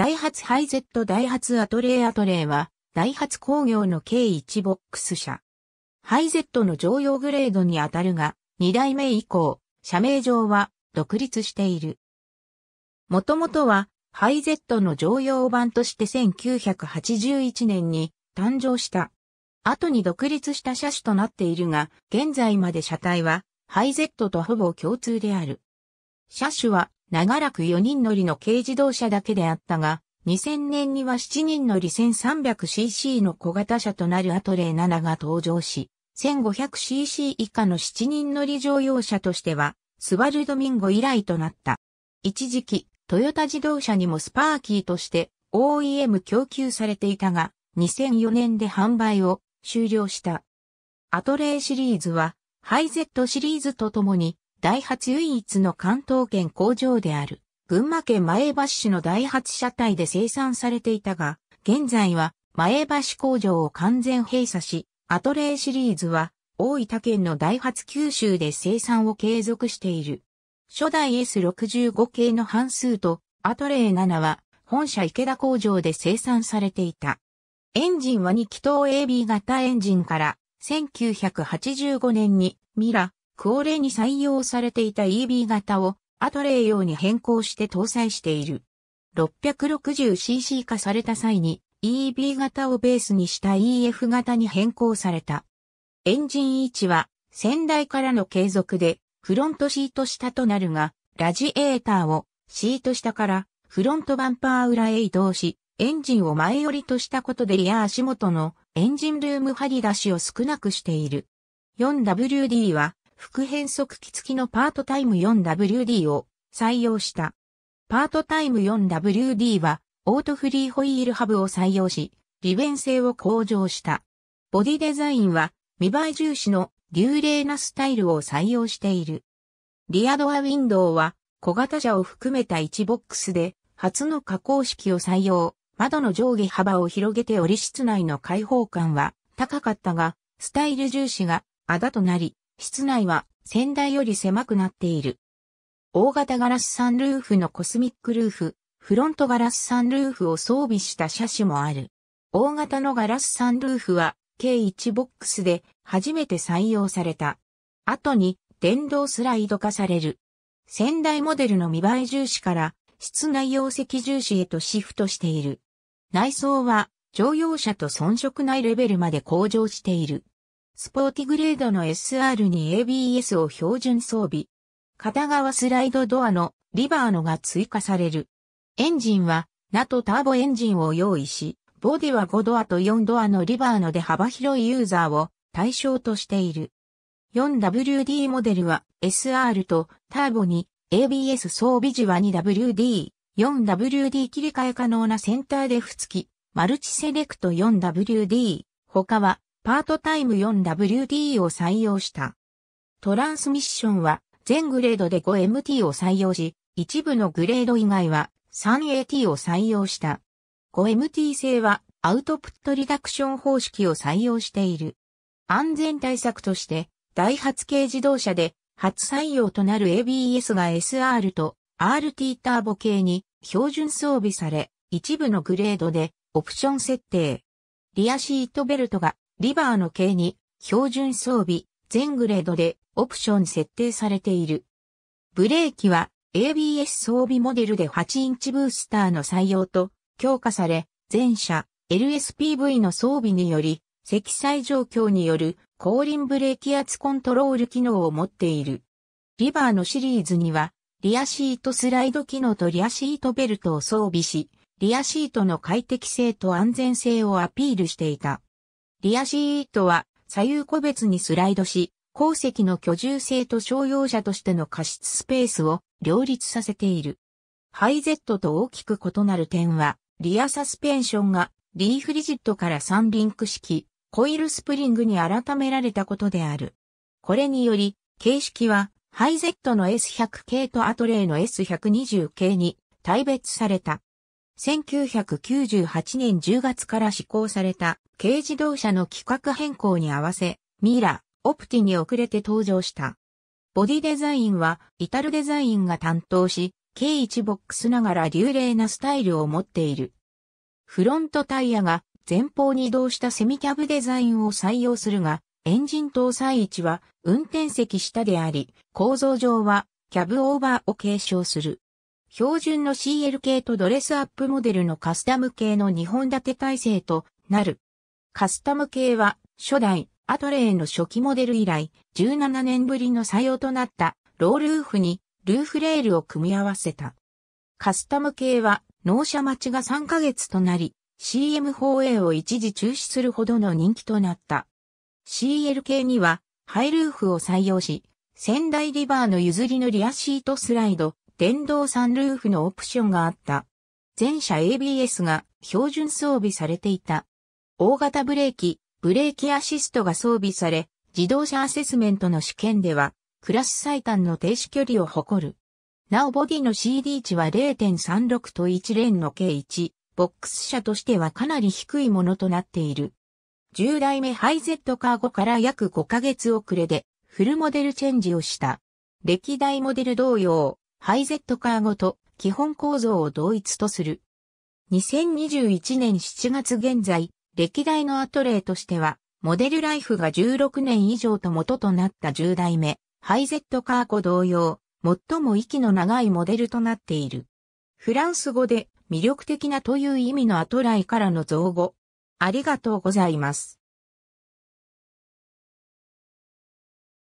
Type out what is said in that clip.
ダイハツハイゼットダイハツアトレイアトレイは、ダイハツ工業の計1ボックス車。ハイゼットの常用グレードにあたるが、2代目以降、社名上は独立している。もともとは、ハイゼットの常用版として1981年に誕生した。後に独立した車種となっているが、現在まで車体は、ハイゼットとほぼ共通である。車種は、長らく4人乗りの軽自動車だけであったが、2000年には7人乗り 1300cc の小型車となるアトレー7が登場し、1500cc 以下の7人乗り乗用車としては、スバルドミンゴ以来となった。一時期、トヨタ自動車にもスパーキーとして OEM 供給されていたが、2004年で販売を終了した。アトレーシリーズは、ハイゼットシリーズとともにダイハツ唯一の関東圏工場である、群馬県前橋市のダイハツ車体で生産されていたが、現在は前橋工場を完全閉鎖し、アトレイシリーズは大分県のダイハツ九州で生産を継続している。初代 S65 系の半数とアトレイ7は本社池田工場で生産されていた。エンジンは2気筒 AB 型エンジンから1985年にミラ、クオレに採用されていた EB 型をアトレイ用に変更して搭載している。660cc 化された際に EB 型をベースにした EF 型に変更された。エンジン位置は先代からの継続でフロントシート下となるが、ラジエーターをシート下からフロントバンパー裏へ移動し、エンジンを前寄りとしたことでリア足元のエンジンルーム張り出しを少なくしている。4WD は副変速機付きのパートタイム 4WD を採用した。パートタイム 4WD は、オートフリーホイールハブを採用し、利便性を向上した。ボディデザインは、見栄え重視の流麗なスタイルを採用している。リアドアウィンドウは、小型車を含めた1ボックスで、初の加工式を採用。窓の上下幅を広げており室内の開放感は高かったが、スタイル重視があだとなり、室内は先代より狭くなっている。大型ガラスサンルーフのコスミックルーフ、フロントガラスサンルーフを装備した車種もある。大型のガラスサンルーフは計1ボックスで初めて採用された。後に電動スライド化される。先代モデルの見栄え重視から室内容積重視へとシフトしている。内装は乗用車と遜色ないレベルまで向上している。スポーティグレードの SR に ABS を標準装備。片側スライドドアのリバーのが追加される。エンジンはナトターボエンジンを用意し、ボディは5ドアと4ドアのリバーので幅広いユーザーを対象としている。4WD モデルは SR とターボに ABS 装備時は 2WD、4WD 切り替え可能なセンターで付き、マルチセレクト 4WD、他はパートタイム 4WD を採用した。トランスミッションは全グレードで 5MT を採用し、一部のグレード以外は 3AT を採用した。5MT 製はアウトプットリダクション方式を採用している。安全対策として、ダイハツ系自動車で初採用となる ABS が SR と RT ターボ系に標準装備され、一部のグレードでオプション設定。リアシートベルトがリバーの計に標準装備、全グレードでオプション設定されている。ブレーキは ABS 装備モデルで8インチブースターの採用と強化され、全車 LSPV の装備により、積載状況による後輪ブレーキ圧コントロール機能を持っている。リバーのシリーズには、リアシートスライド機能とリアシートベルトを装備し、リアシートの快適性と安全性をアピールしていた。リアシートは左右個別にスライドし、鉱石の居住性と商用車としての過失スペースを両立させている。ハイゼットと大きく異なる点は、リアサスペンションがリーフリジットから3リンク式、コイルスプリングに改められたことである。これにより、形式は、ハイゼットの S100 系とアトレイの S120 系に大別された。1998年10月から施行された軽自動車の規格変更に合わせ、ミーラ、オプティに遅れて登場した。ボディデザインは、イタルデザインが担当し、k 1ボックスながら流麗なスタイルを持っている。フロントタイヤが前方に移動したセミキャブデザインを採用するが、エンジン搭載位置は運転席下であり、構造上はキャブオーバーを継承する。標準の CL 系とドレスアップモデルのカスタム系の2本立て体制となる。カスタム系は初代アトレーの初期モデル以来17年ぶりの採用となったロールーフにルーフレールを組み合わせた。カスタム系は納車待ちが3ヶ月となり CM 放映を一時中止するほどの人気となった。CL 系にはハイルーフを採用し仙台リバーの譲りのリアシートスライド、電動サンルーフのオプションがあった。全車 ABS が標準装備されていた。大型ブレーキ、ブレーキアシストが装備され、自動車アセスメントの試験では、クラス最短の停止距離を誇る。なおボディの CD 値は0.36と1レーンの計1、ボックス車としてはかなり低いものとなっている。10代目ハイゼットカーゴから約5ヶ月遅れで、フルモデルチェンジをした。歴代モデル同様、ハイゼットカーごと基本構造を同一とする。2021年7月現在、歴代のアトレイとしては、モデルライフが16年以上と元となった10代目、ハイゼットカーコ同様、最も息の長いモデルとなっている。フランス語で魅力的なという意味のアトライからの造語。ありがとうございます。